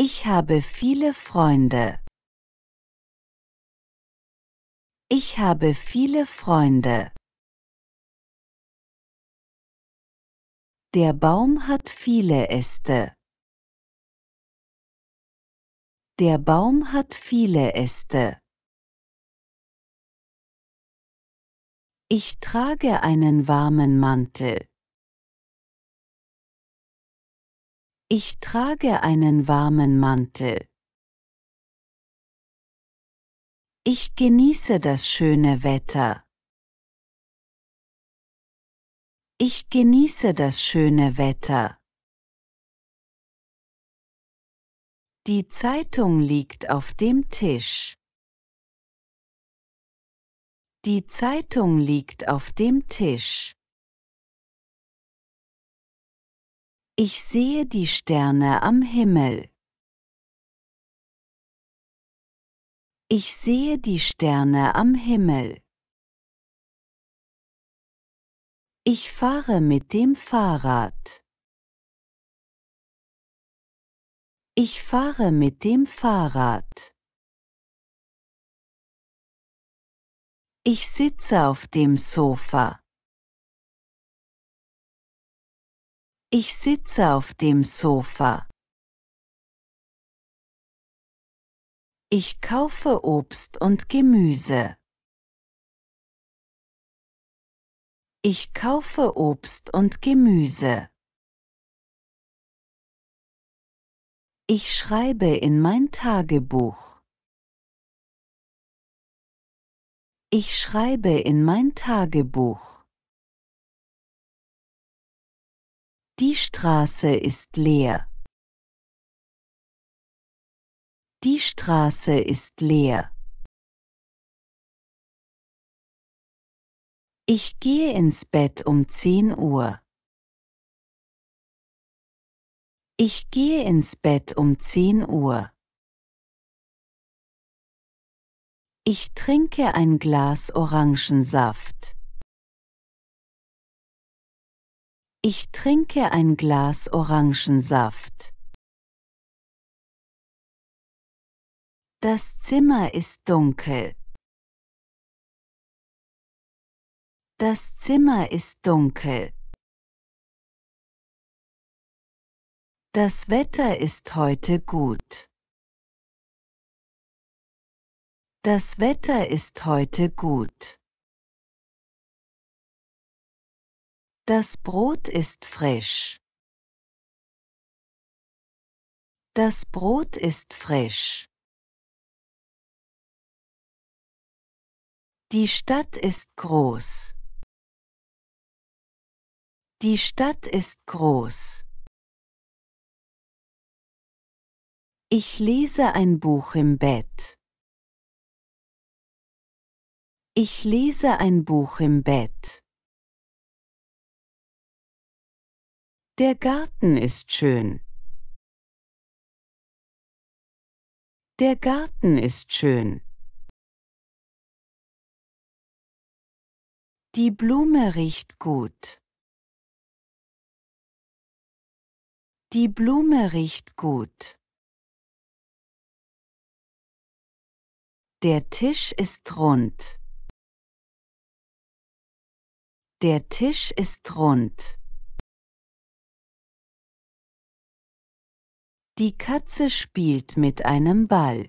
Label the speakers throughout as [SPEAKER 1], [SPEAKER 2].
[SPEAKER 1] Ich habe viele Freunde. Ich habe viele Freunde. Der Baum hat viele Äste. Der Baum hat viele Äste. Ich trage einen warmen Mantel. Ich trage einen warmen Mantel. Ich genieße das schöne Wetter. Ich genieße das schöne Wetter. Die Zeitung liegt auf dem Tisch. Die Zeitung liegt auf dem Tisch. Ich sehe die Sterne am Himmel. Ich sehe die Sterne am Himmel. Ich fahre mit dem Fahrrad. Ich fahre mit dem Fahrrad. Ich sitze auf dem Sofa. Ich sitze auf dem Sofa. Ich kaufe Obst und Gemüse. Ich kaufe Obst und Gemüse. Ich schreibe in mein Tagebuch. Ich schreibe in mein Tagebuch. Die Straße ist leer. Die Straße ist leer. Ich gehe ins Bett um 10 Uhr. Ich gehe ins Bett um 10 Uhr. Ich trinke ein Glas Orangensaft. Ich trinke ein Glas Orangensaft. Das Zimmer ist dunkel. Das Zimmer ist dunkel. Das Wetter ist heute gut. Das Wetter ist heute gut. Das Brot ist frisch. Das Brot ist frisch. Die Stadt ist groß. Die Stadt ist groß. Ich lese ein Buch im Bett. Ich lese ein Buch im Bett. Der Garten ist schön. Der Garten ist schön. Die Blume riecht gut. Die Blume riecht gut. Der Tisch ist rund. Der Tisch ist rund. Die Katze spielt mit einem Ball.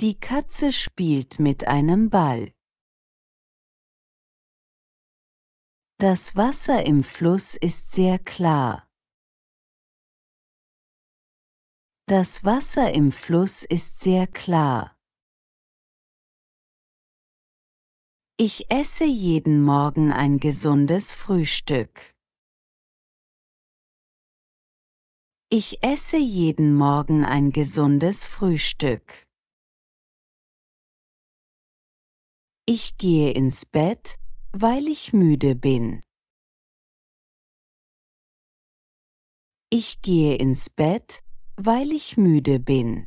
[SPEAKER 1] Die Katze spielt mit einem Ball. Das Wasser im Fluss ist sehr klar. Das Wasser im Fluss ist sehr klar. Ich esse jeden Morgen ein gesundes Frühstück. Ich esse jeden Morgen ein gesundes Frühstück. Ich gehe ins Bett, weil ich müde bin. Ich gehe ins Bett, weil ich müde bin.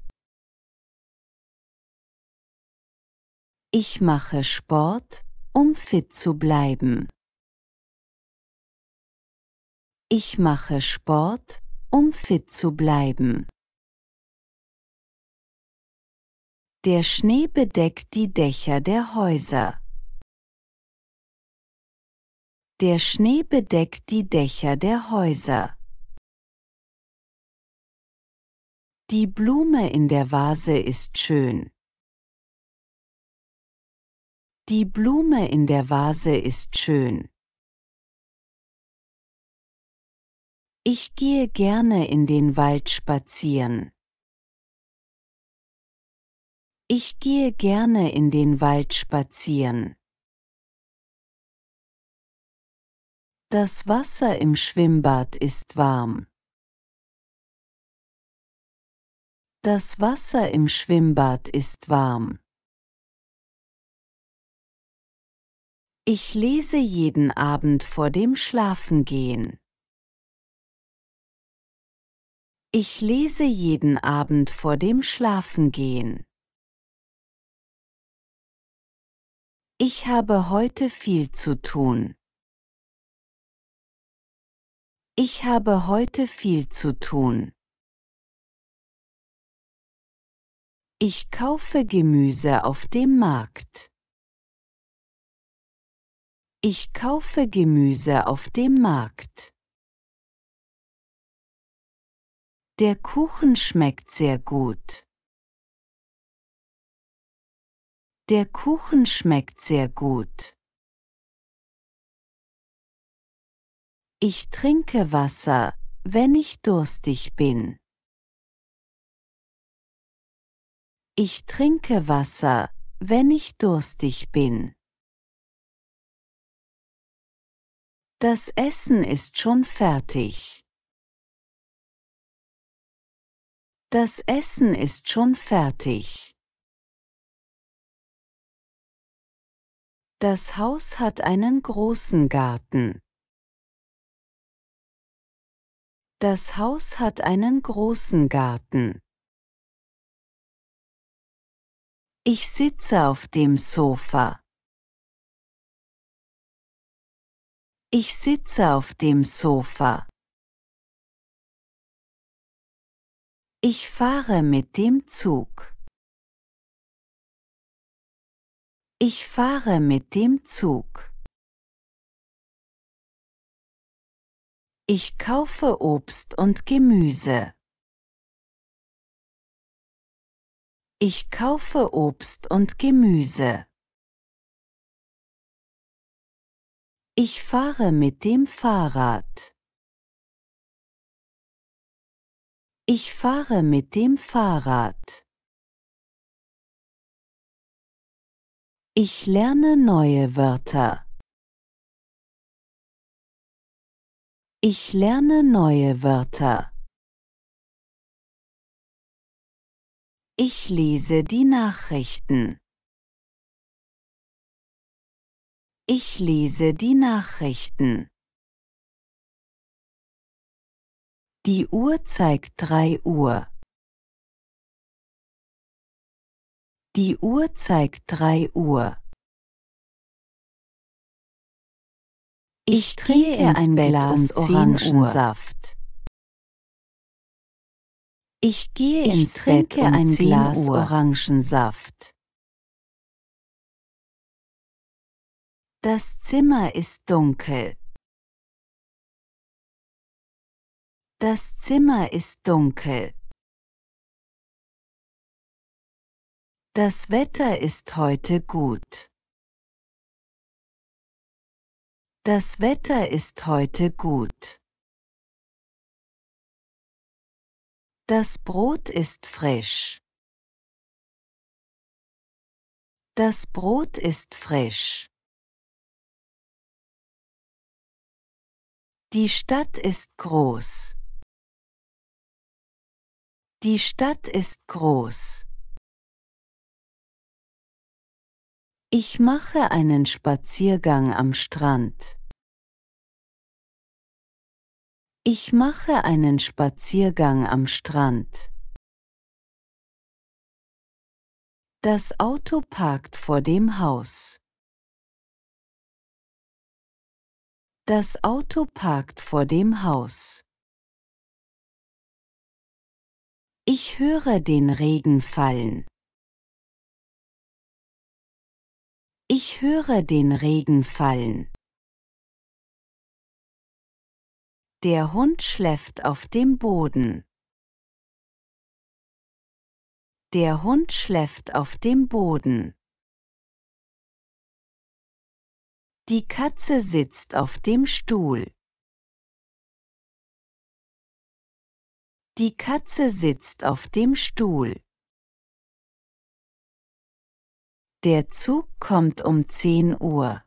[SPEAKER 1] Ich mache Sport, um fit zu bleiben. Ich mache Sport, um fit zu bleiben. Der Schnee bedeckt die Dächer der Häuser. Der Schnee bedeckt die Dächer der Häuser. Die Blume in der Vase ist schön. Die Blume in der Vase ist schön. Ich gehe gerne in den Wald spazieren. Ich gehe gerne in den Wald spazieren. Das Wasser im Schwimmbad ist warm. Das Wasser im Schwimmbad ist warm. Ich lese jeden Abend vor dem Schlafengehen. Ich lese jeden Abend vor dem Schlafengehen. Ich habe heute viel zu tun. Ich habe heute viel zu tun. Ich kaufe Gemüse auf dem Markt. Ich kaufe Gemüse auf dem Markt. Der Kuchen schmeckt sehr gut. Der Kuchen schmeckt sehr gut. Ich trinke Wasser, wenn ich durstig bin. Ich trinke Wasser, wenn ich durstig bin. Das Essen ist schon fertig. Das Essen ist schon fertig. Das Haus hat einen großen Garten. Das Haus hat einen großen Garten. Ich sitze auf dem Sofa. Ich sitze auf dem Sofa. Ich fahre mit dem Zug. Ich fahre mit dem Zug. Ich kaufe Obst und Gemüse. Ich kaufe Obst und Gemüse. Ich fahre mit dem Fahrrad. Ich fahre mit dem Fahrrad. Ich lerne neue Wörter. Ich lerne neue Wörter. Ich lese die Nachrichten. Ich lese die Nachrichten. Die Uhr zeigt drei Uhr. Die Uhr zeigt drei Uhr. Ich trinke ein Glas Orangensaft. Ich gehe ich ins trinke Bett um ein Glas Uhr. Orangensaft. Das Zimmer ist dunkel. Das Zimmer ist dunkel. Das Wetter ist heute gut. Das Wetter ist heute gut. Das Brot ist frisch. Das Brot ist frisch. Die Stadt ist groß. Die Stadt ist groß. Ich mache einen Spaziergang am Strand. Ich mache einen Spaziergang am Strand. Das Auto parkt vor dem Haus. Das Auto parkt vor dem Haus. Ich höre den Regen fallen. Ich höre den Regen fallen. Der Hund schläft auf dem Boden. Der Hund schläft auf dem Boden. Die Katze sitzt auf dem Stuhl. Die Katze sitzt auf dem Stuhl. Der Zug kommt um 10 Uhr.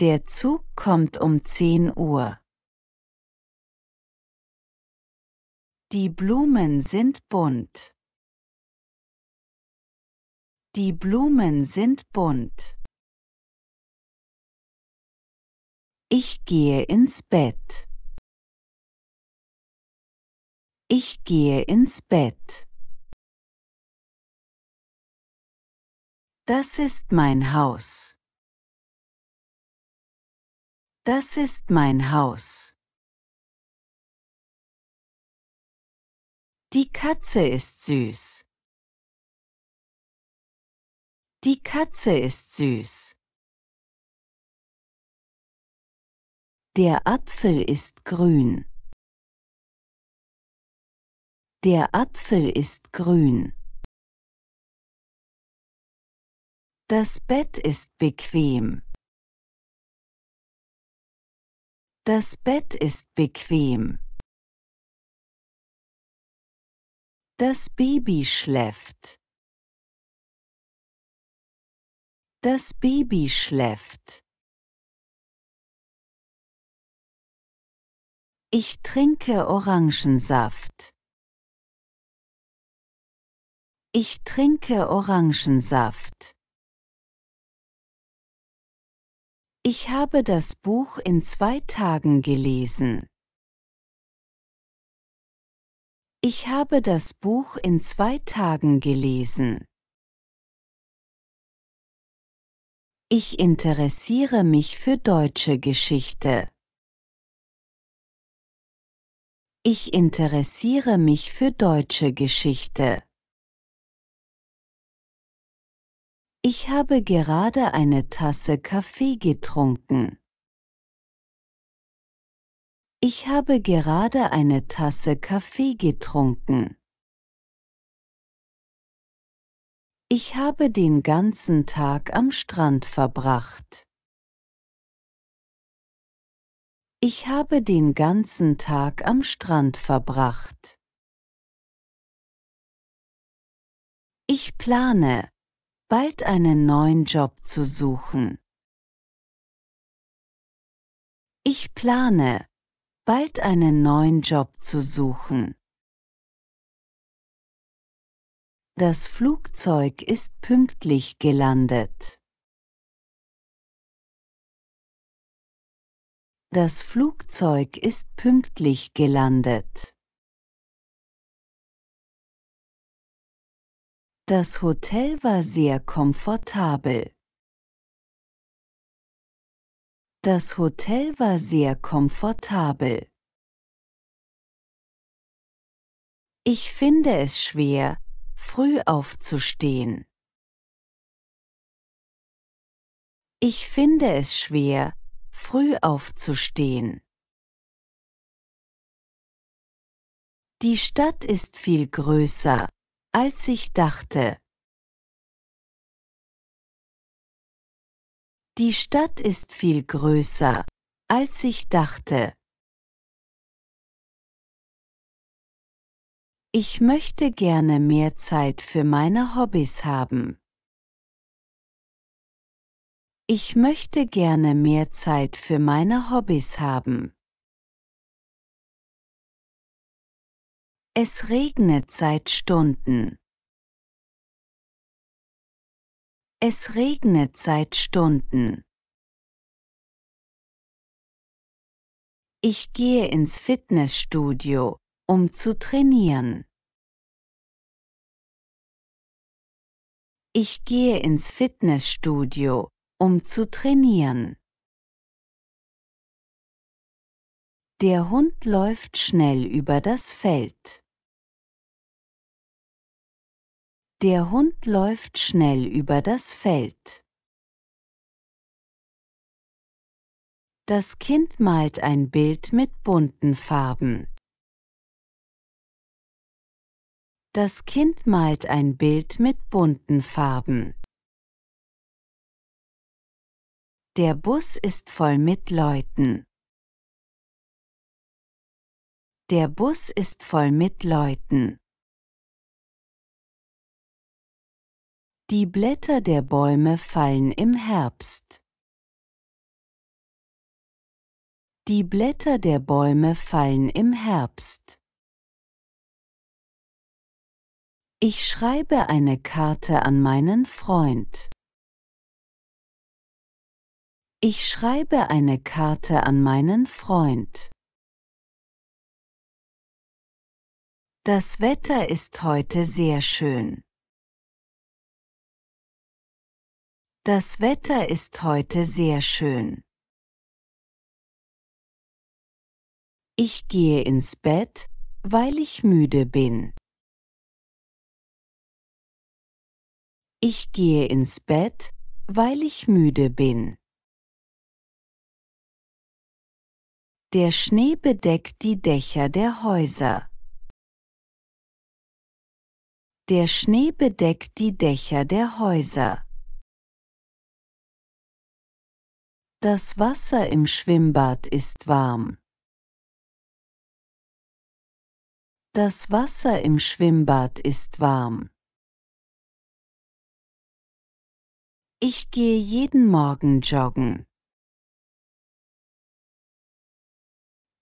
[SPEAKER 1] Der Zug kommt um 10 Uhr. Die Blumen sind bunt. Die Blumen sind bunt. Ich gehe ins Bett. Ich gehe ins Bett. Das ist mein Haus. Das ist mein Haus. Die Katze ist süß. Die Katze ist süß. Der Apfel ist grün. Der Apfel ist grün. Das Bett ist bequem. Das Bett ist bequem. Das Baby schläft. Das Baby schläft. Ich trinke Orangensaft. Ich trinke Orangensaft. Ich habe das Buch in zwei Tagen gelesen. Ich habe das Buch in zwei Tagen gelesen. Ich interessiere mich für deutsche Geschichte. Ich interessiere mich für deutsche Geschichte. Ich habe gerade eine Tasse Kaffee getrunken. Ich habe gerade eine Tasse Kaffee getrunken. Ich habe den ganzen Tag am Strand verbracht. Ich habe den ganzen Tag am Strand verbracht. Ich plane, bald einen neuen Job zu suchen. Ich plane, bald einen neuen Job zu suchen. Das Flugzeug ist pünktlich gelandet. Das Flugzeug ist pünktlich gelandet. Das Hotel war sehr komfortabel. Das Hotel war sehr komfortabel. Ich finde es schwer, früh aufzustehen. Ich finde es schwer, früh aufzustehen. Die Stadt ist viel größer als ich dachte. Die Stadt ist viel größer, als ich dachte. Ich möchte gerne mehr Zeit für meine Hobbys haben. Ich möchte gerne mehr Zeit für meine Hobbys haben. Es regnet seit Stunden. Es regnet seit Stunden. Ich gehe ins Fitnessstudio, um zu trainieren. Ich gehe ins Fitnessstudio, um zu trainieren. Der Hund läuft schnell über das Feld. Der Hund läuft schnell über das Feld. Das Kind malt ein Bild mit bunten Farben. Das Kind malt ein Bild mit bunten Farben. Der Bus ist voll mit Leuten. Der Bus ist voll mit Leuten. Die Blätter der Bäume fallen im Herbst. Die Blätter der Bäume fallen im Herbst. Ich schreibe eine Karte an meinen Freund. Ich schreibe eine Karte an meinen Freund. Das Wetter ist heute sehr schön. Das Wetter ist heute sehr schön. Ich gehe ins Bett, weil ich müde bin. Ich gehe ins Bett, weil ich müde bin. Der Schnee bedeckt die Dächer der Häuser. Der Schnee bedeckt die Dächer der Häuser. Das Wasser im Schwimmbad ist warm. Das Wasser im Schwimmbad ist warm. Ich gehe jeden Morgen joggen.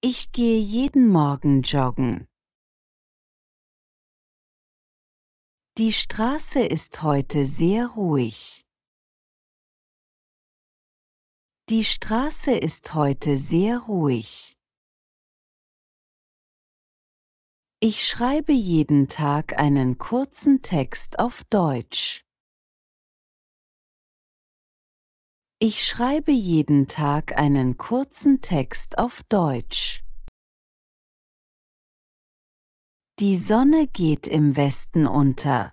[SPEAKER 1] Ich gehe jeden Morgen joggen. Die Straße ist heute sehr ruhig. Die Straße ist heute sehr ruhig. Ich schreibe jeden Tag einen kurzen Text auf Deutsch. Ich schreibe jeden Tag einen kurzen Text auf Deutsch. Die Sonne geht im Westen unter.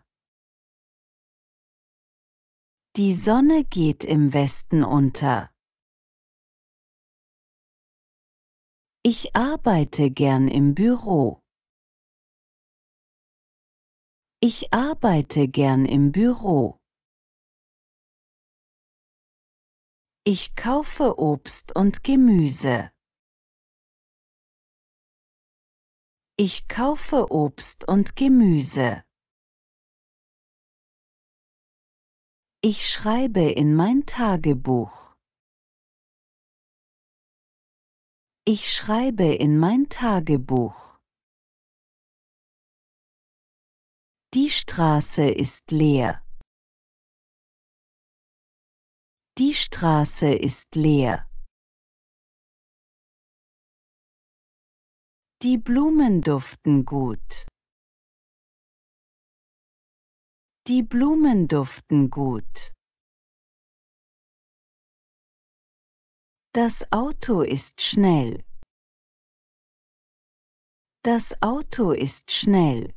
[SPEAKER 1] Die Sonne geht im Westen unter. Ich arbeite gern im Büro. Ich arbeite gern im Büro. Ich kaufe Obst und Gemüse. Ich kaufe Obst und Gemüse. Ich schreibe in mein Tagebuch. Ich schreibe in mein Tagebuch. Die Straße ist leer. Die Straße ist leer. Die Blumen duften gut. Die Blumen duften gut. Das Auto ist schnell. Das Auto ist schnell.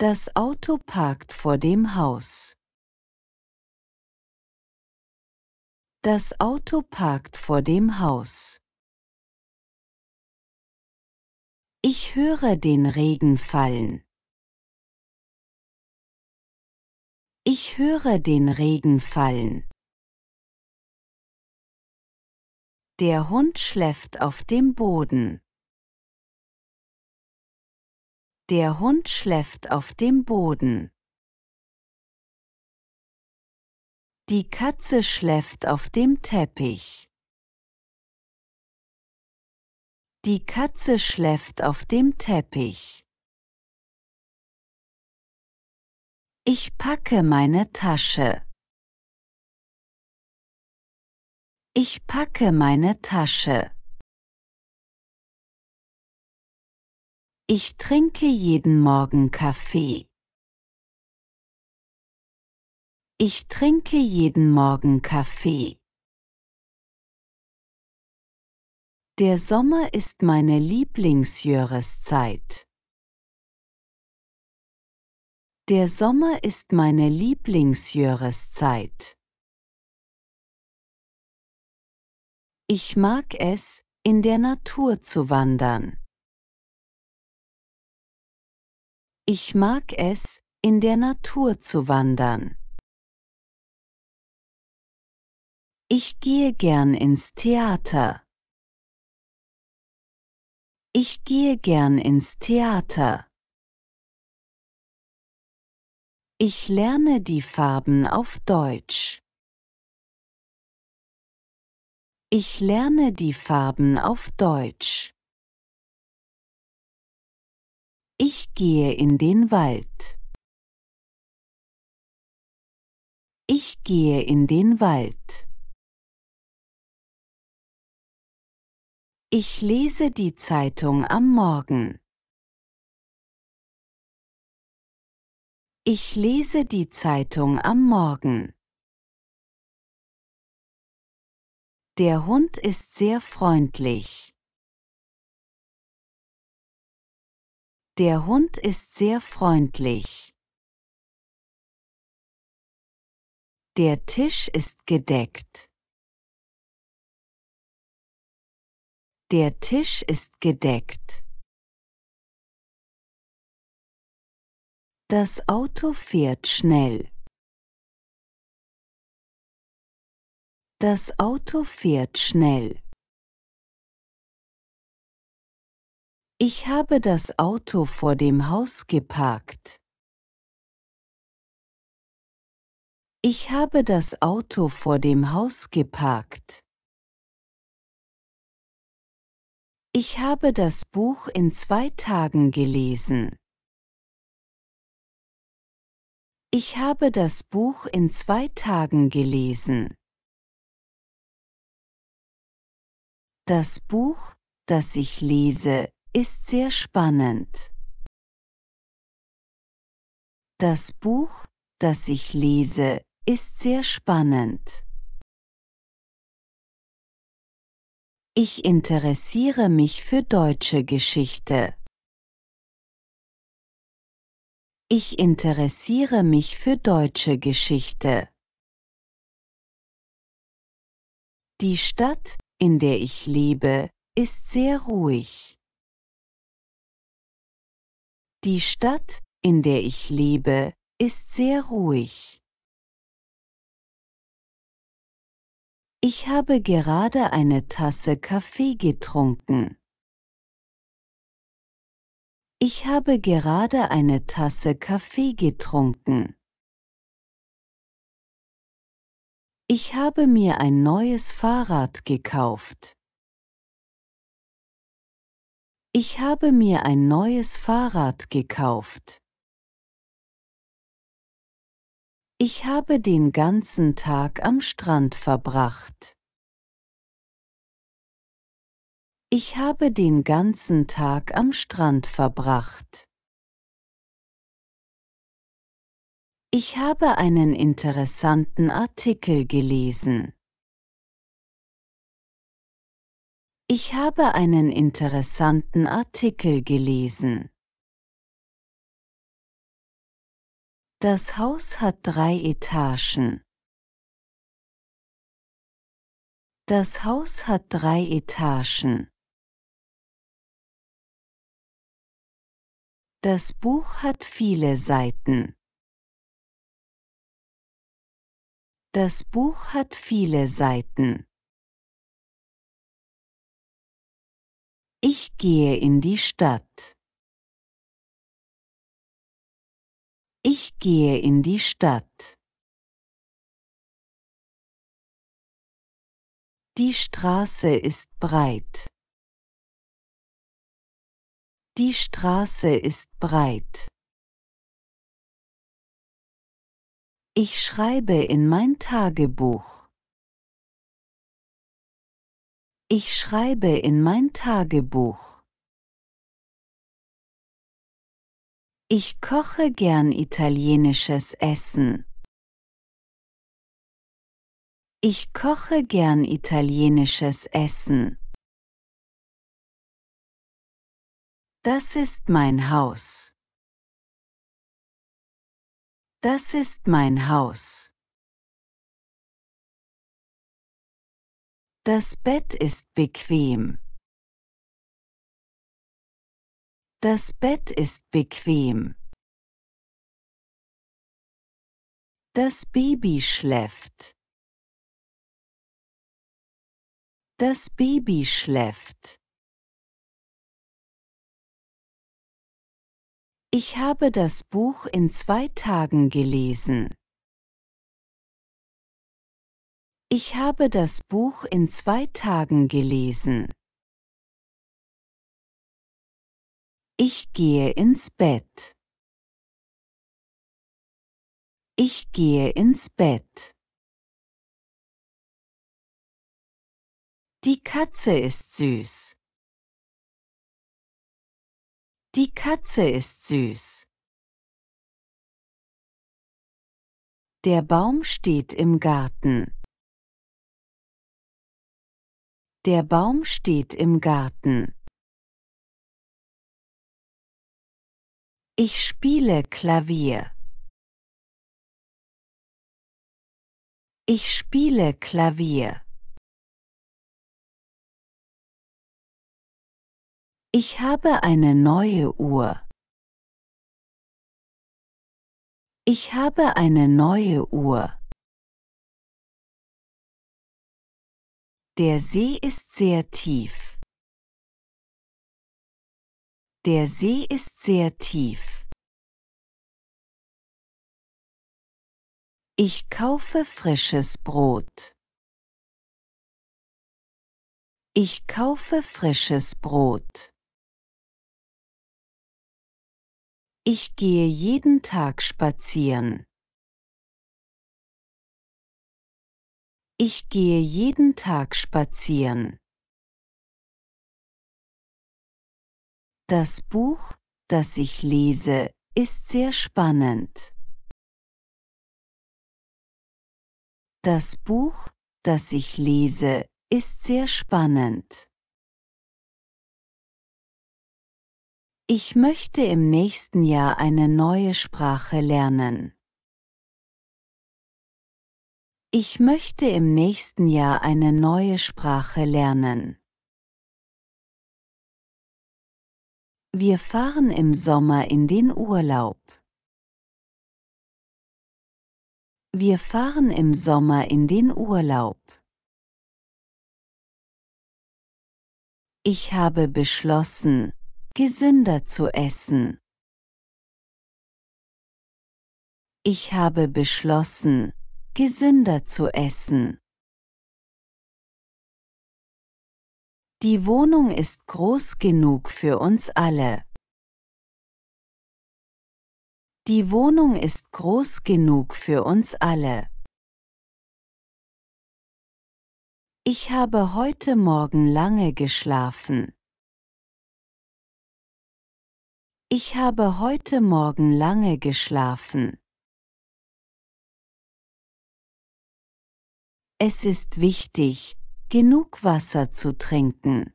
[SPEAKER 1] Das Auto parkt vor dem Haus. Das Auto parkt vor dem Haus. Ich höre den Regen fallen. Ich höre den Regen fallen. Der Hund schläft auf dem Boden. Der Hund schläft auf dem Boden. Die Katze schläft auf dem Teppich. Die Katze schläft auf dem Teppich. Ich packe meine Tasche. Ich packe meine Tasche. Ich trinke jeden Morgen Kaffee. Ich trinke jeden Morgen Kaffee. Der Sommer ist meine Lieblingsjahreszeit. Der Sommer ist meine Lieblingsjahreszeit. Ich mag es, in der Natur zu wandern. Ich mag es, in der Natur zu wandern. Ich gehe gern ins Theater. Ich gehe gern ins Theater. Ich lerne die Farben auf Deutsch. Ich lerne die Farben auf Deutsch. Ich gehe in den Wald. Ich gehe in den Wald. Ich lese die Zeitung am Morgen. Ich lese die Zeitung am Morgen. Der Hund ist sehr freundlich. Der Hund ist sehr freundlich. Der Tisch ist gedeckt. Der Tisch ist gedeckt. Das Auto fährt schnell. Das Auto fährt schnell. Ich habe das Auto vor dem Haus geparkt. Ich habe das Auto vor dem Haus geparkt. Ich habe das Buch in zwei Tagen gelesen. Ich habe das Buch in zwei Tagen gelesen. Das Buch, das ich lese, ist sehr spannend. Das Buch, das ich lese, ist sehr spannend. Ich interessiere mich für deutsche Geschichte. Ich interessiere mich für deutsche Geschichte. Die Stadt, in der ich lebe, ist sehr ruhig. Die Stadt, in der ich lebe, ist sehr ruhig. Ich habe gerade eine Tasse Kaffee getrunken. Ich habe gerade eine Tasse Kaffee getrunken. Ich habe mir ein neues Fahrrad gekauft. Ich habe mir ein neues Fahrrad gekauft. Ich habe den ganzen Tag am Strand verbracht. Ich habe den ganzen Tag am Strand verbracht. Ich habe einen interessanten Artikel gelesen. Ich habe einen interessanten Artikel gelesen. Das Haus hat drei Etagen. Das Haus hat drei Etagen. Das Buch hat viele Seiten. Das Buch hat viele Seiten. Ich gehe in die Stadt. Ich gehe in die Stadt. Die Straße ist breit. Die Straße ist breit. Ich schreibe in mein Tagebuch. Ich schreibe in mein Tagebuch. Ich koche gern italienisches Essen. Ich koche gern italienisches Essen. Das ist mein Haus. Das ist mein Haus. Das Bett ist bequem. Das Bett ist bequem. Das Baby schläft. Das Baby schläft. Ich habe das Buch in zwei Tagen gelesen. Ich habe das Buch in zwei Tagen gelesen. Ich gehe ins Bett. Ich gehe ins Bett. Die Katze ist süß. Die Katze ist süß. Der Baum steht im Garten. Der Baum steht im Garten. Ich spiele Klavier. Ich spiele Klavier. Ich habe eine neue Uhr. Ich habe eine neue Uhr. Der See ist sehr tief. Der See ist sehr tief. Ich kaufe frisches Brot. Ich kaufe frisches Brot. Ich gehe jeden Tag spazieren. Ich gehe jeden Tag spazieren. Das Buch, das ich lese, ist sehr spannend. Das Buch, das ich lese, ist sehr spannend. Ich möchte im nächsten Jahr eine neue Sprache lernen. Ich möchte im nächsten Jahr eine neue Sprache lernen. Wir fahren im Sommer in den Urlaub. Wir fahren im Sommer in den Urlaub. Ich habe beschlossen, gesünder zu essen. Ich habe beschlossen, gesünder zu essen. Die Wohnung ist groß genug für uns alle. Die Wohnung ist groß genug für uns alle. Ich habe heute Morgen lange geschlafen. Ich habe heute Morgen lange geschlafen. Es ist wichtig, genug Wasser zu trinken.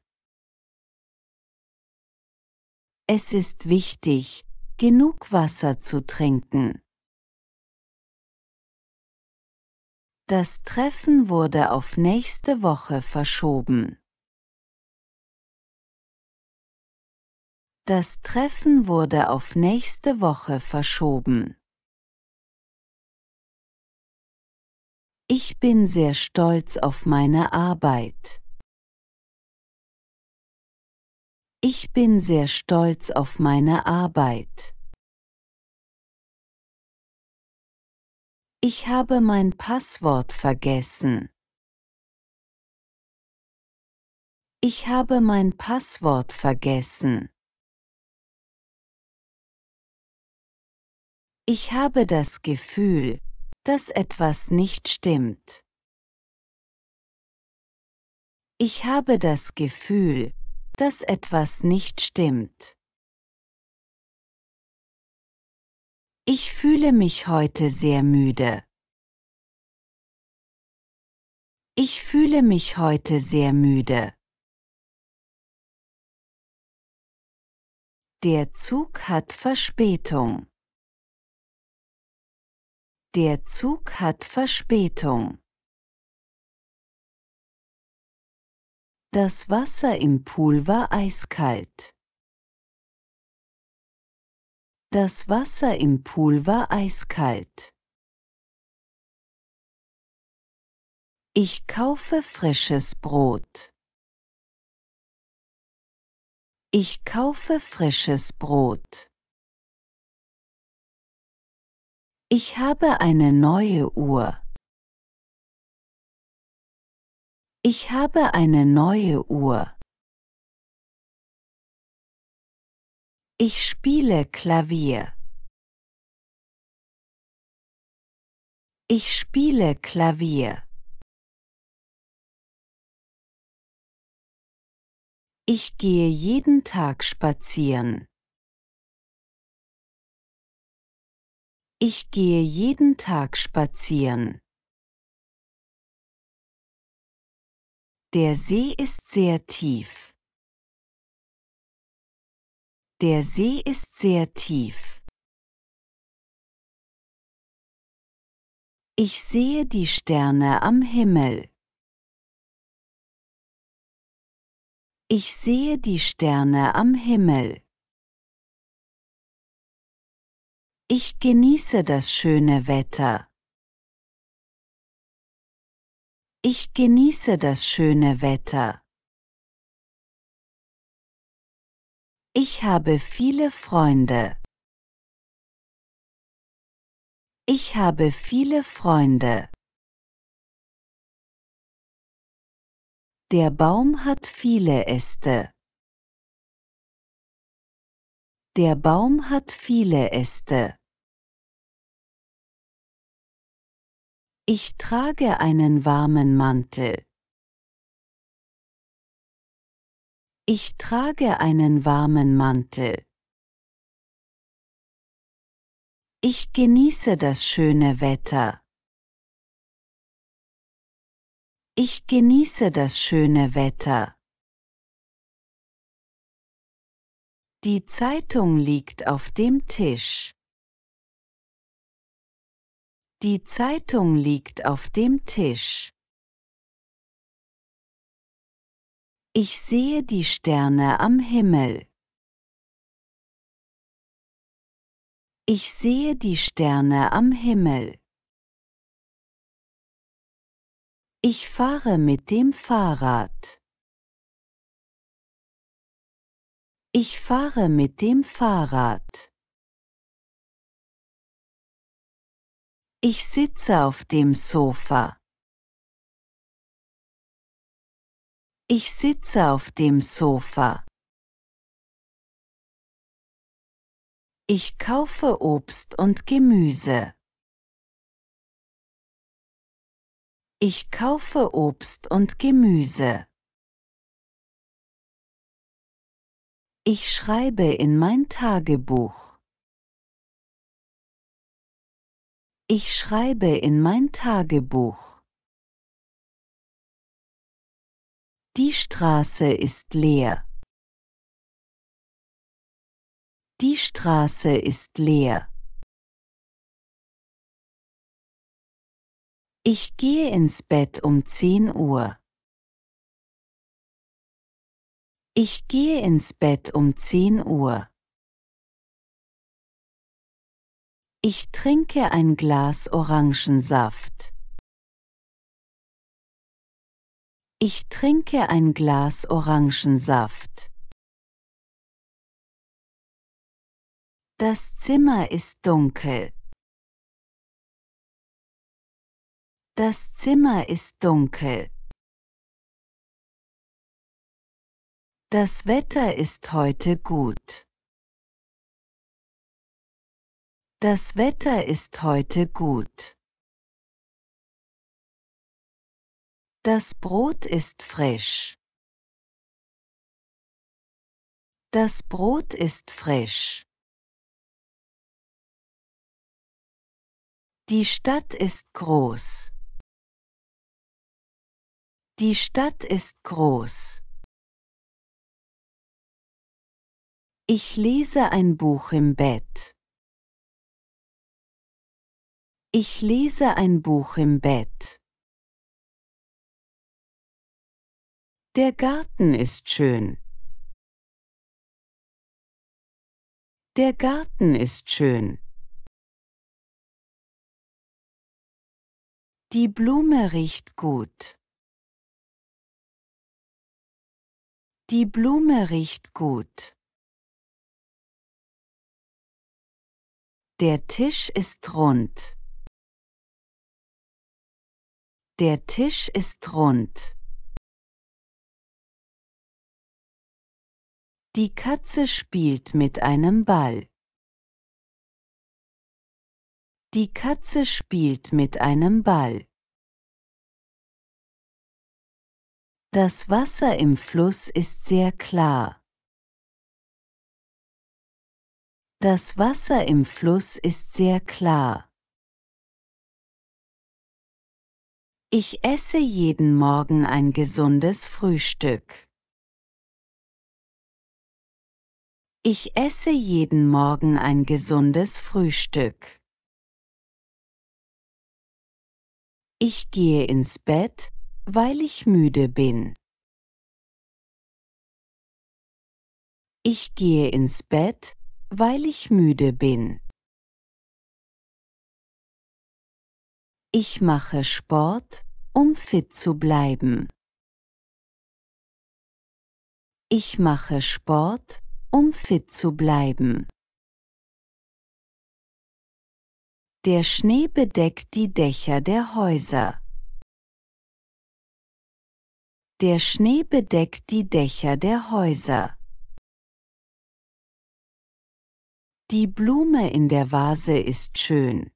[SPEAKER 1] Es ist wichtig, genug Wasser zu trinken. Das Treffen wurde auf nächste Woche verschoben. Das Treffen wurde auf nächste Woche verschoben. Ich bin sehr stolz auf meine Arbeit. Ich bin sehr stolz auf meine Arbeit. Ich habe mein Passwort vergessen. Ich habe mein Passwort vergessen. Ich habe das Gefühl, dass etwas nicht stimmt. Ich habe das Gefühl, dass etwas nicht stimmt. Ich fühle mich heute sehr müde. Ich fühle mich heute sehr müde. Der Zug hat Verspätung. Der Zug hat Verspätung. Das Wasser im Pool war eiskalt. Das Wasser im Pool war eiskalt. Ich kaufe frisches Brot. Ich kaufe frisches Brot. Ich habe eine neue Uhr. Ich habe eine neue Uhr. Ich spiele Klavier. Ich spiele Klavier. Ich gehe jeden Tag spazieren. Ich gehe jeden Tag spazieren. Der See ist sehr tief. Der See ist sehr tief. Ich sehe die Sterne am Himmel. Ich sehe die Sterne am Himmel. Ich genieße das schöne Wetter. Ich genieße das schöne Wetter. Ich habe viele Freunde. Ich habe viele Freunde. Der Baum hat viele Äste. Der Baum hat viele Äste. Ich trage einen warmen Mantel. Ich trage einen warmen Mantel. Ich genieße das schöne Wetter. Ich genieße das schöne Wetter. Die Zeitung liegt auf dem Tisch. Die Zeitung liegt auf dem Tisch. Ich sehe die Sterne am Himmel. Ich sehe die Sterne am Himmel. Ich fahre mit dem Fahrrad. Ich fahre mit dem Fahrrad. Ich sitze auf dem Sofa. Ich sitze auf dem Sofa. Ich kaufe Obst und Gemüse. Ich kaufe Obst und Gemüse. Ich schreibe in mein Tagebuch. Ich schreibe in mein Tagebuch. Die Straße ist leer. Die Straße ist leer. Ich gehe ins Bett um 10 Uhr. Ich gehe ins Bett um 10 Uhr. Ich trinke ein Glas Orangensaft. Ich trinke ein Glas Orangensaft. Das Zimmer ist dunkel. Das Zimmer ist dunkel. Das Wetter ist heute gut. Das Wetter ist heute gut. Das Brot ist frisch. Das Brot ist frisch. Die Stadt ist groß. Die Stadt ist groß. Ich lese ein Buch im Bett. Ich lese ein Buch im Bett. Der Garten ist schön. Der Garten ist schön. Die Blume riecht gut. Die Blume riecht gut. Der Tisch ist rund. Der Tisch ist rund. Die Katze spielt mit einem Ball. Die Katze spielt mit einem Ball. Das Wasser im Fluss ist sehr klar. Das Wasser im Fluss ist sehr klar. Ich esse jeden Morgen ein gesundes Frühstück. Ich esse jeden Morgen ein gesundes Frühstück. Ich gehe ins Bett, weil ich müde bin. Ich gehe ins Bett, weil ich müde bin. Ich mache Sport, um fit zu bleiben. Ich mache Sport, um fit zu bleiben. Der Schnee bedeckt die Dächer der Häuser. Der Schnee bedeckt die Dächer der Häuser. Die Blume in der Vase ist schön.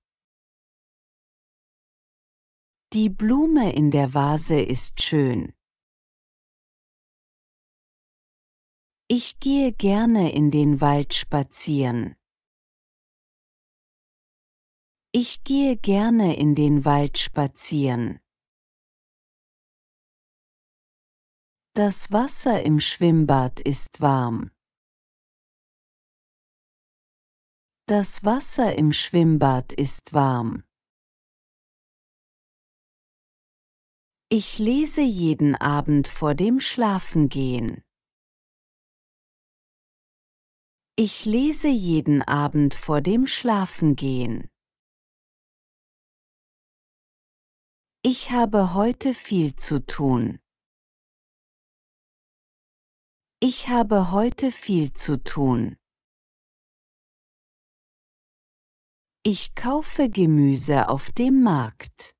[SPEAKER 1] Die Blume in der Vase ist schön. Ich gehe gerne in den Wald spazieren. Ich gehe gerne in den Wald spazieren. Das Wasser im Schwimmbad ist warm. Das Wasser im Schwimmbad ist warm. Ich lese jeden Abend vor dem Schlafengehen. Ich lese jeden Abend vor dem Schlafengehen. Ich habe heute viel zu tun. Ich habe heute viel zu tun. Ich kaufe Gemüse auf dem Markt.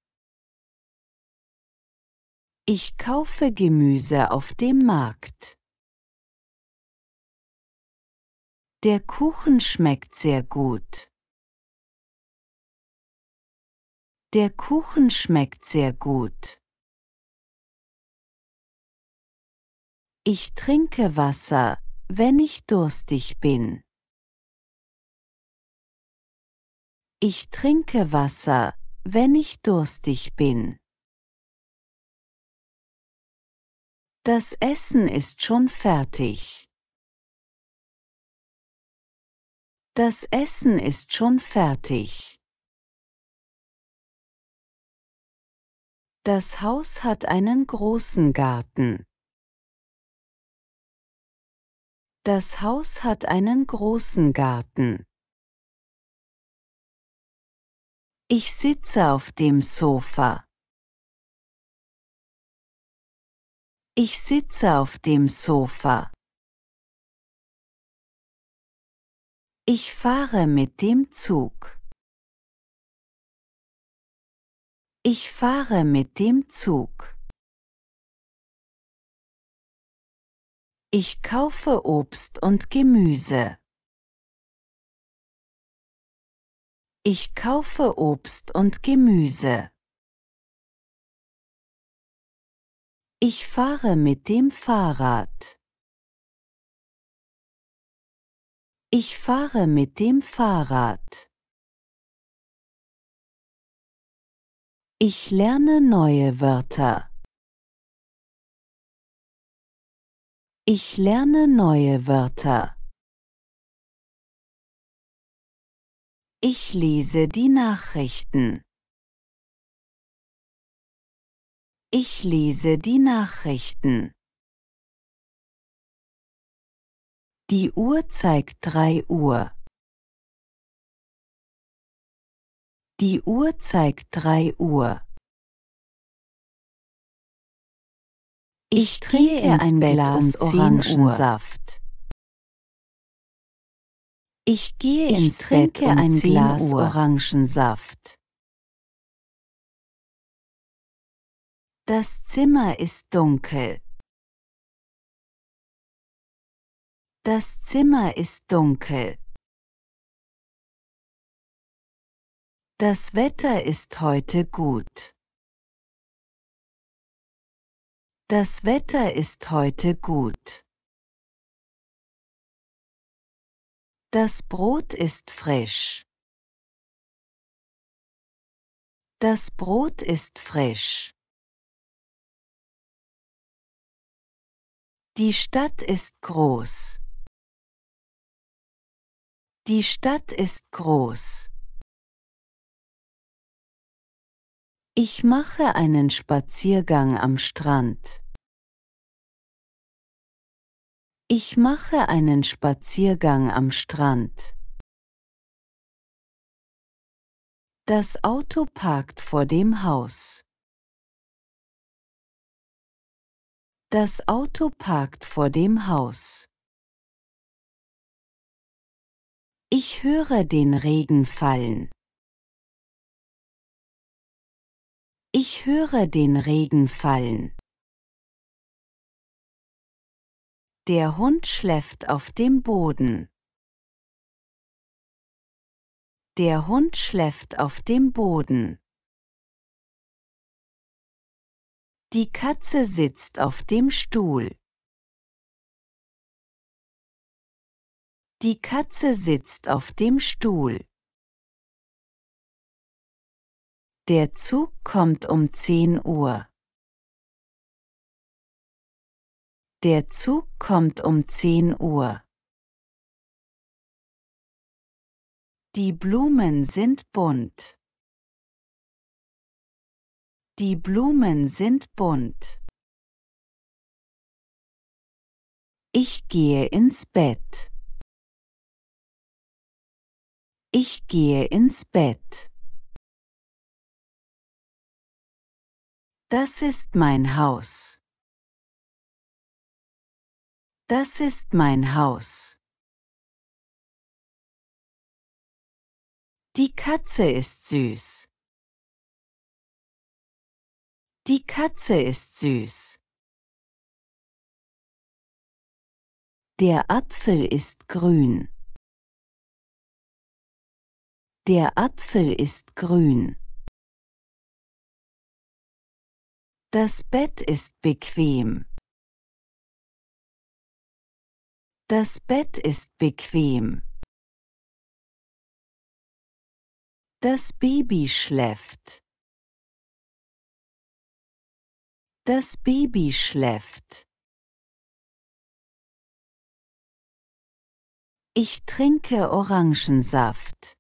[SPEAKER 1] Ich kaufe Gemüse auf dem Markt. Der Kuchen schmeckt sehr gut. Der Kuchen schmeckt sehr gut. Ich trinke Wasser, wenn ich durstig bin. Ich trinke Wasser, wenn ich durstig bin. Das Essen ist schon fertig. Das Essen ist schon fertig. Das Haus hat einen großen Garten. Das Haus hat einen großen Garten. Ich sitze auf dem Sofa. Ich sitze auf dem Sofa. Ich fahre mit dem Zug. Ich fahre mit dem Zug. Ich kaufe Obst und Gemüse. Ich kaufe Obst und Gemüse. Ich fahre mit dem Fahrrad. Ich fahre mit dem Fahrrad. Ich lerne neue Wörter. Ich lerne neue Wörter. Ich lese die Nachrichten. Ich lese die Nachrichten. Die Uhr zeigt drei Uhr. Die Uhr zeigt drei Uhr. Ich trinke ein Glas Orangensaft. Ich gehe ich ins Bett um ein Glas Orangensaft. Das Zimmer ist dunkel. Das Zimmer ist dunkel. Das Wetter ist heute gut. Das Wetter ist heute gut. Das Brot ist frisch. Das Brot ist frisch. Die Stadt ist groß. Die Stadt ist groß. Ich mache einen Spaziergang am Strand. Ich mache einen Spaziergang am Strand. Das Auto parkt vor dem Haus. Das Auto parkt vor dem Haus. Ich höre den Regen fallen. Ich höre den Regen fallen. Der Hund schläft auf dem Boden. Der Hund schläft auf dem Boden. Die Katze sitzt auf dem Stuhl. Die Katze sitzt auf dem Stuhl. Der Zug kommt um 10 Uhr. Der Zug kommt um 10 Uhr. Die Blumen sind bunt. Die Blumen sind bunt. Ich gehe ins Bett. Ich gehe ins Bett. Das ist mein Haus. Das ist mein Haus. Die Katze ist süß. Die Katze ist süß. Der Apfel ist grün. Der Apfel ist grün. Das Bett ist bequem. Das Bett ist bequem. Das Baby schläft. Das Baby schläft. Ich trinke Orangensaft.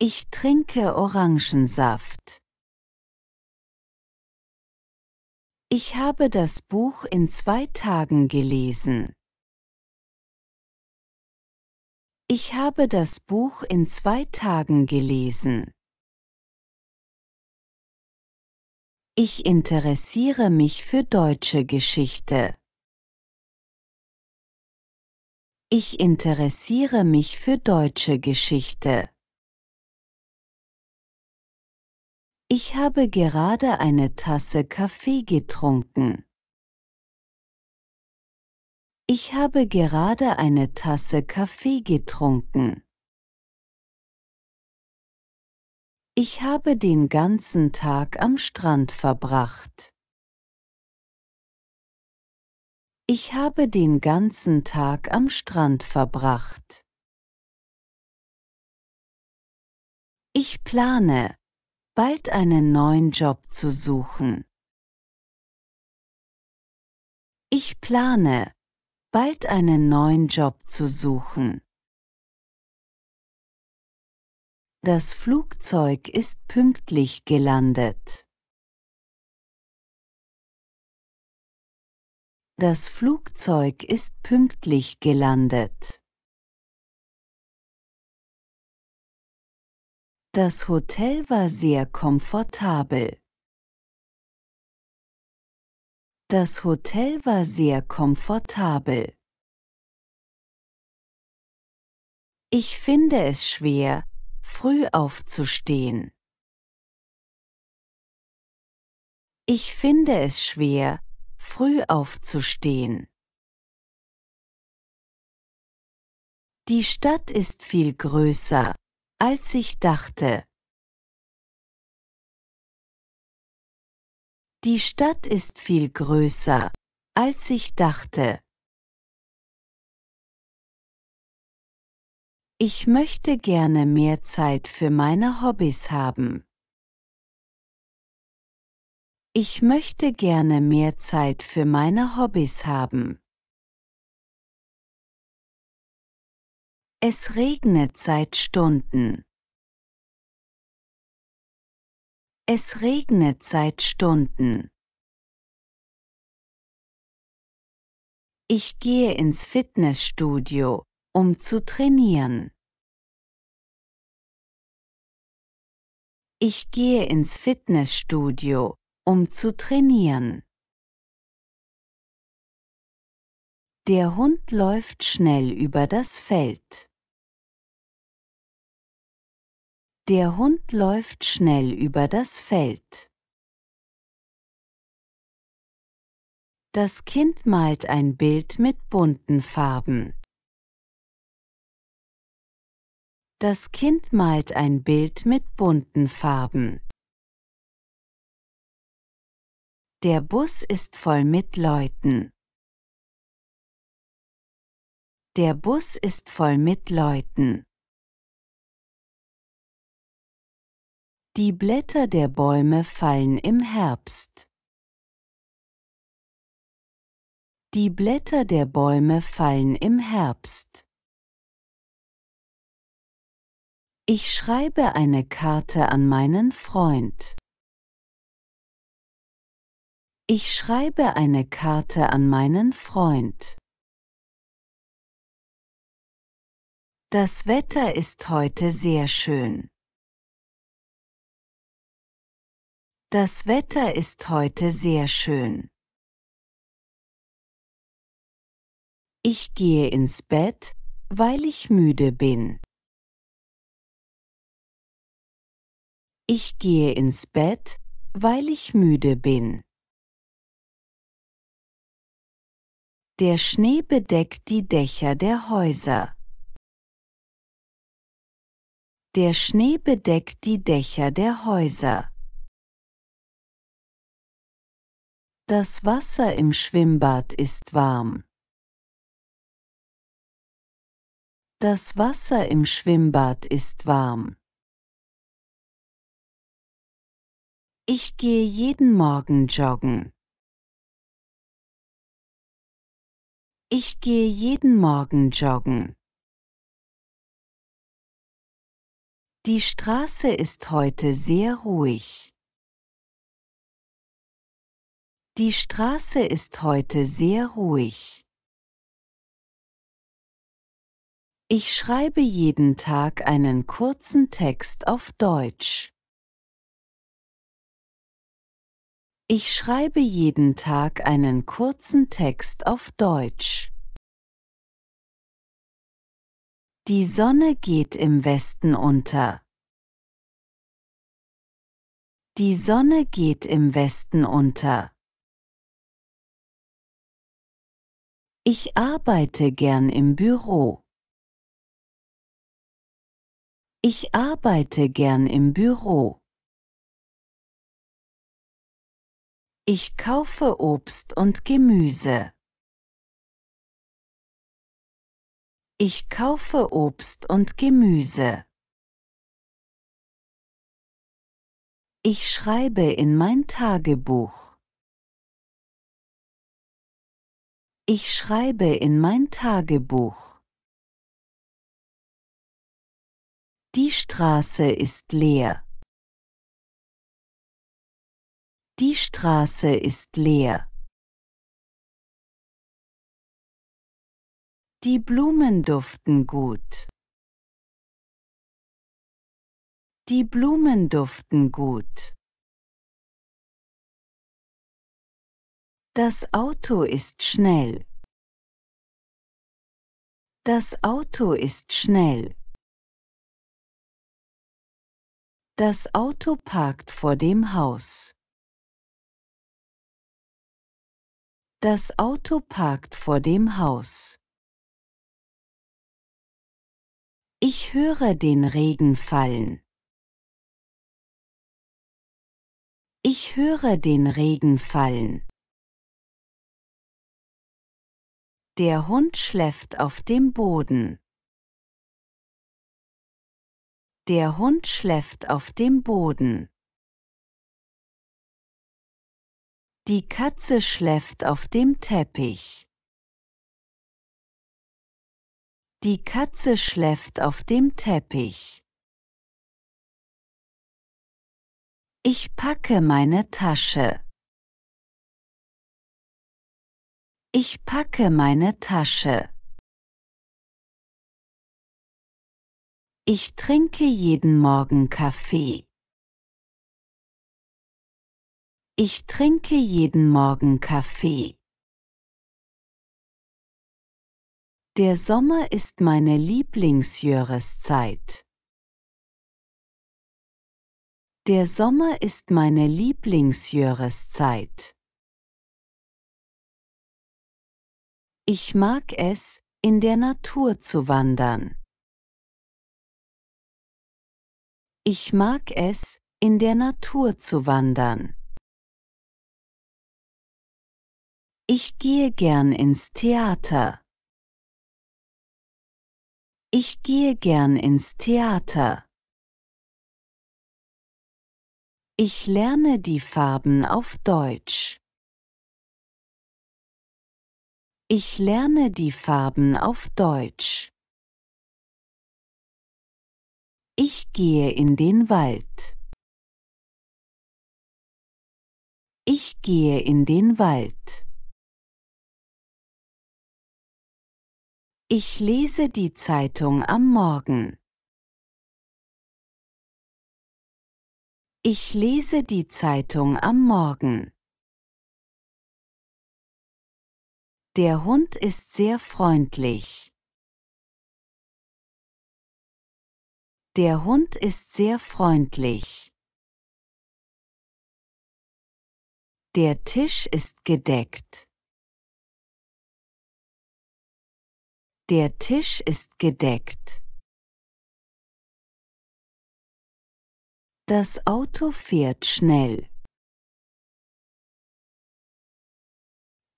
[SPEAKER 1] Ich trinke Orangensaft. Ich habe das Buch in zwei Tagen gelesen. Ich habe das Buch in zwei Tagen gelesen. Ich interessiere mich für deutsche Geschichte. Ich interessiere mich für deutsche Geschichte. Ich habe gerade eine Tasse Kaffee getrunken. Ich habe gerade eine Tasse Kaffee getrunken. Ich habe den ganzen Tag am Strand verbracht. Ich habe den ganzen Tag am Strand verbracht. Ich plane, bald einen neuen Job zu suchen. Ich plane, bald einen neuen Job zu suchen. Das Flugzeug ist pünktlich gelandet. Das Flugzeug ist pünktlich gelandet. Das Hotel war sehr komfortabel. Das Hotel war sehr komfortabel. Ich finde es schwer, früh aufzustehen. Ich finde es schwer, früh aufzustehen. Die Stadt ist viel größer, als ich dachte. Die Stadt ist viel größer, als ich dachte. Ich möchte gerne mehr Zeit für meine Hobbys haben. Ich möchte gerne mehr Zeit für meine Hobbys haben. Es regnet seit Stunden. Es regnet seit Stunden. Ich gehe ins Fitnessstudio um zu trainieren. Ich gehe ins Fitnessstudio, um zu trainieren. Der Hund läuft schnell über das Feld. Der Hund läuft schnell über das Feld. Das Kind malt ein Bild mit bunten Farben. Das Kind malt ein Bild mit bunten Farben. Der Bus ist voll mit Leuten. Der Bus ist voll mit Leuten. Die Blätter der Bäume fallen im Herbst. Die Blätter der Bäume fallen im Herbst. Ich schreibe eine Karte an meinen Freund. Ich schreibe eine Karte an meinen Freund. Das Wetter ist heute sehr schön. Das Wetter ist heute sehr schön. Ich gehe ins Bett, weil ich müde bin. Ich gehe ins Bett, weil ich müde bin. Der Schnee bedeckt die Dächer der Häuser. Der Schnee bedeckt die Dächer der Häuser. Das Wasser im Schwimmbad ist warm. Das Wasser im Schwimmbad ist warm. Ich gehe jeden Morgen joggen. Ich gehe jeden Morgen joggen. Die Straße ist heute sehr ruhig. Die Straße ist heute sehr ruhig. Ich schreibe jeden Tag einen kurzen Text auf Deutsch. Ich schreibe jeden Tag einen kurzen Text auf Deutsch. Die Sonne geht im Westen unter. Die Sonne geht im Westen unter. Ich arbeite gern im Büro. Ich arbeite gern im Büro. Ich kaufe Obst und Gemüse. Ich kaufe Obst und Gemüse. Ich schreibe in mein Tagebuch. Ich schreibe in mein Tagebuch. Die Straße ist leer. Die Straße ist leer. Die Blumen duften gut. Die Blumen duften gut. Das Auto ist schnell. Das Auto ist schnell. Das Auto parkt vor dem Haus. Das Auto parkt vor dem Haus. Ich höre den Regen fallen. Ich höre den Regen fallen. Der Hund schläft auf dem Boden. Der Hund schläft auf dem Boden. Die Katze schläft auf dem Teppich. Die Katze schläft auf dem Teppich. Ich packe meine Tasche. Ich packe meine Tasche. Ich trinke jeden Morgen Kaffee. Ich trinke jeden Morgen Kaffee. Der Sommer ist meine Lieblingsjahreszeit. Der Sommer ist meine Lieblingsjahreszeit. Ich mag es, in der Natur zu wandern. Ich mag es, in der Natur zu wandern. Ich gehe gern ins Theater. Ich gehe gern ins Theater. Ich lerne die Farben auf Deutsch. Ich lerne die Farben auf Deutsch. Ich gehe in den Wald. Ich gehe in den Wald. Ich lese die Zeitung am Morgen. Ich lese die Zeitung am Morgen. Der Hund ist sehr freundlich. Der Hund ist sehr freundlich. Der Tisch ist gedeckt. Der Tisch ist gedeckt. Das Auto fährt schnell.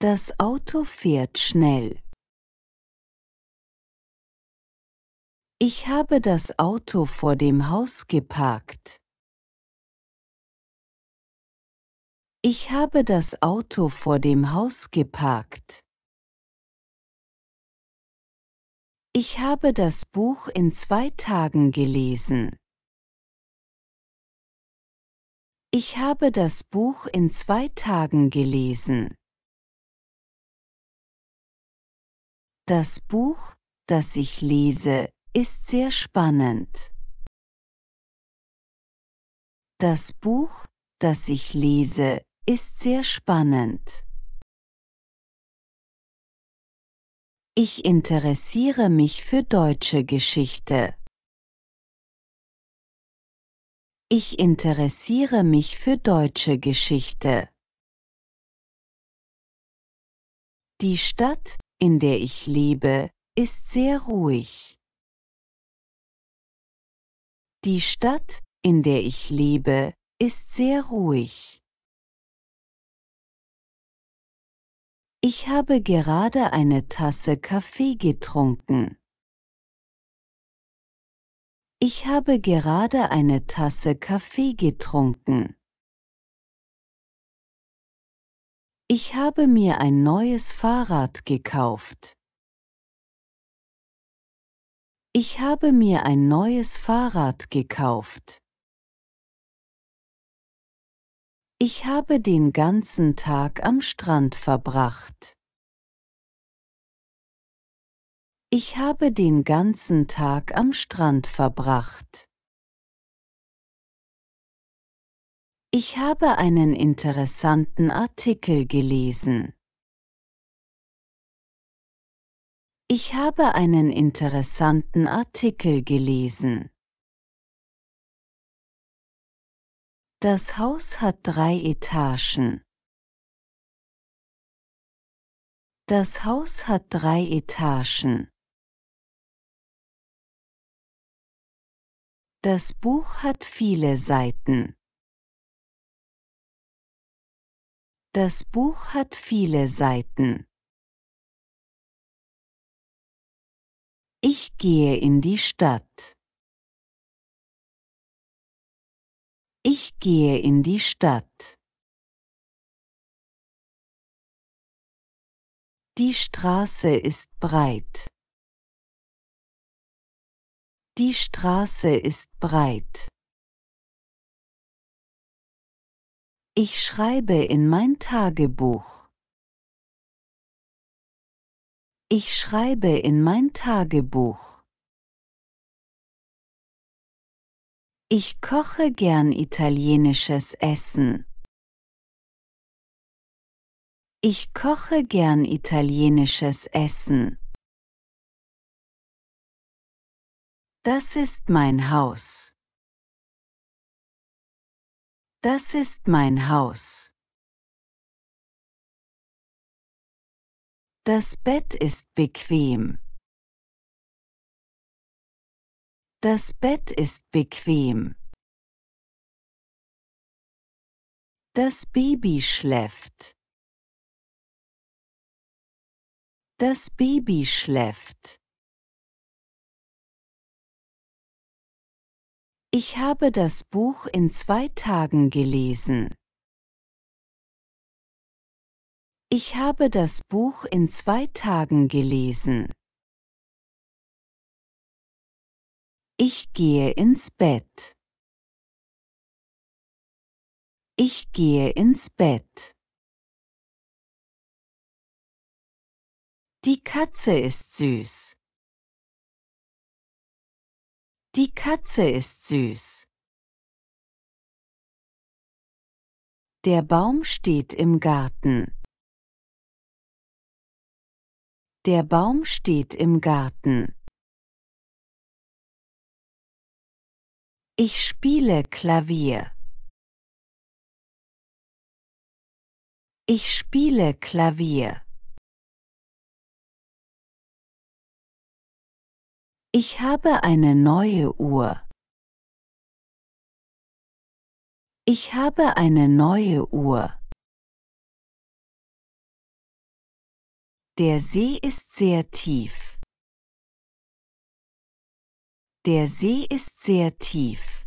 [SPEAKER 1] Das Auto fährt schnell. Ich habe das Auto vor dem Haus geparkt. Ich habe das Auto vor dem Haus geparkt. Ich habe das Buch in zwei Tagen gelesen. Ich habe das Buch in zwei Tagen gelesen. Das Buch, das ich lese, ist sehr spannend. Das Buch, das ich lese, ist sehr spannend. Ich interessiere mich für deutsche Geschichte. Ich interessiere mich für deutsche Geschichte. Die Stadt, in der ich lebe, ist sehr ruhig. Die Stadt, in der ich lebe, ist sehr ruhig. Ich habe gerade eine Tasse Kaffee getrunken. Ich habe gerade eine Tasse Kaffee getrunken. Ich habe mir ein neues Fahrrad gekauft. Ich habe mir ein neues Fahrrad gekauft. Ich habe den ganzen Tag am Strand verbracht. Ich habe den ganzen Tag am Strand verbracht. Ich habe einen interessanten Artikel gelesen. Ich habe einen interessanten Artikel gelesen. Das Haus hat drei Etagen. Das Haus hat drei Etagen. Das Buch hat viele Seiten. Das Buch hat viele Seiten. Ich gehe in die Stadt. Ich gehe in die Stadt. Die Straße ist breit. Die Straße ist breit. Ich schreibe in mein Tagebuch. Ich schreibe in mein Tagebuch. Ich koche gern italienisches Essen. Ich koche gern italienisches Essen. Das ist mein Haus. Das ist mein Haus. Das Bett ist bequem. Das Bett ist bequem. Das Baby schläft. Das Baby schläft. Ich habe das Buch in zwei Tagen gelesen. Ich habe das Buch in zwei Tagen gelesen. Ich gehe ins Bett. Ich gehe ins Bett. Die Katze ist süß. Die Katze ist süß. Der Baum steht im Garten. Der Baum steht im Garten. Ich spiele Klavier. Ich spiele Klavier. Ich habe eine neue Uhr. Ich habe eine neue Uhr. Der See ist sehr tief. Der See ist sehr tief.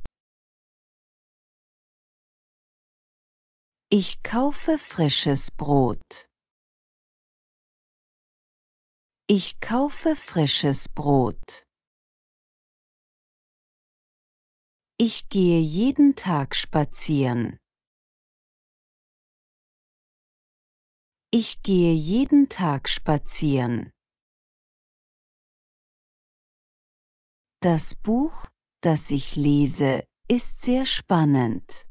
[SPEAKER 1] Ich kaufe frisches Brot. Ich kaufe frisches Brot. Ich gehe jeden Tag spazieren. Ich gehe jeden Tag spazieren. Das Buch, das ich lese, ist sehr spannend.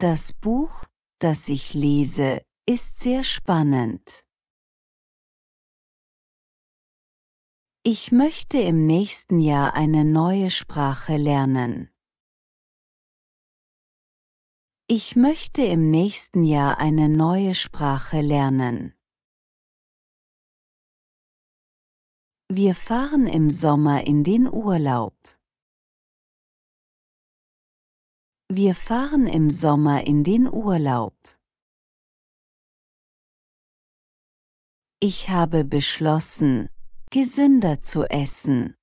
[SPEAKER 1] Das Buch, das ich lese, ist sehr spannend. Ich möchte im nächsten Jahr eine neue Sprache lernen. Ich möchte im nächsten Jahr eine neue Sprache lernen. Wir fahren im Sommer in den Urlaub. Wir fahren im Sommer in den Urlaub. Ich habe beschlossen, gesünder zu essen.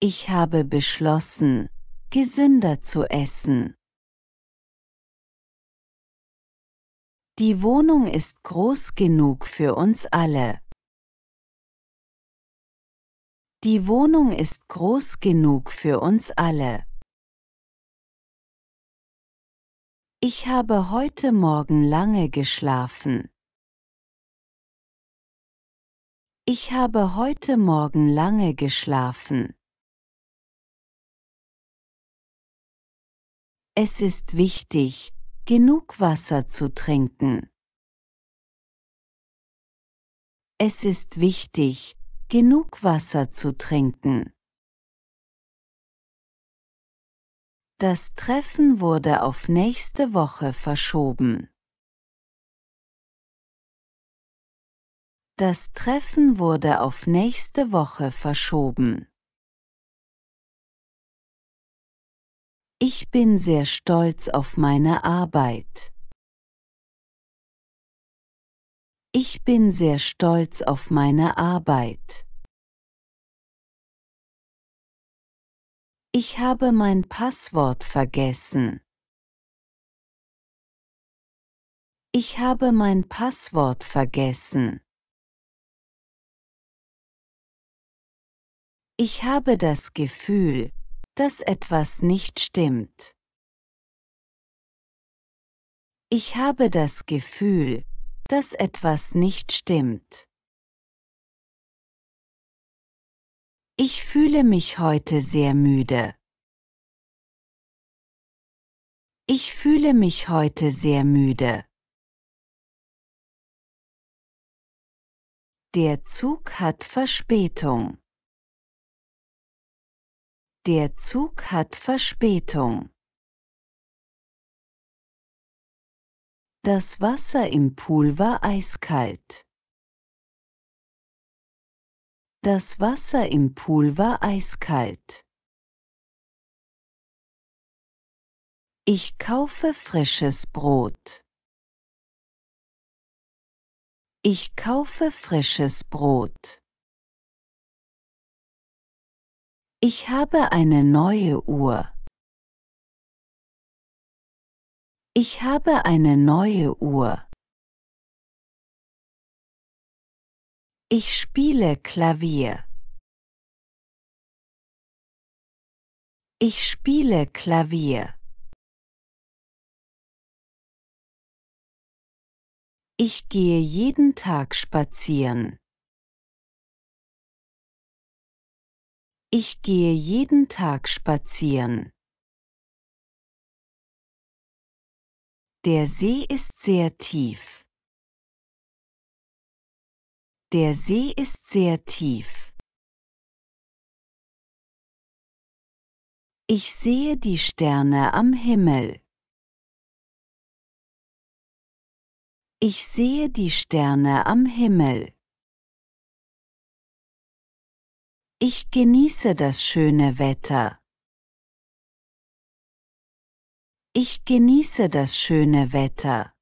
[SPEAKER 1] Ich habe beschlossen, gesünder zu essen. Die Wohnung ist groß genug für uns alle. Die Wohnung ist groß genug für uns alle. Ich habe heute Morgen lange geschlafen. Ich habe heute Morgen lange geschlafen. Es ist wichtig, genug Wasser zu trinken. Es ist wichtig, genug Wasser zu trinken. Das Treffen wurde auf nächste Woche verschoben. Das Treffen wurde auf nächste Woche verschoben. Ich bin sehr stolz auf meine Arbeit. Ich bin sehr stolz auf meine Arbeit. Ich habe mein Passwort vergessen. Ich habe mein Passwort vergessen. Ich habe das Gefühl, dass etwas nicht stimmt. Ich habe das Gefühl, dass etwas nicht stimmt. Ich fühle mich heute sehr müde. Ich fühle mich heute sehr müde. Der Zug hat Verspätung. Der Zug hat Verspätung. Das Wasser im Pool war eiskalt. Das Wasser im Pool war eiskalt. Ich kaufe frisches Brot. Ich kaufe frisches Brot. Ich habe eine neue Uhr. Ich habe eine neue Uhr. Ich spiele Klavier. Ich spiele Klavier. Ich gehe jeden Tag spazieren. Ich gehe jeden Tag spazieren. Der See ist sehr tief. Der See ist sehr tief. Ich sehe die Sterne am Himmel. Ich sehe die Sterne am Himmel. Ich genieße das schöne Wetter. Ich genieße das schöne Wetter.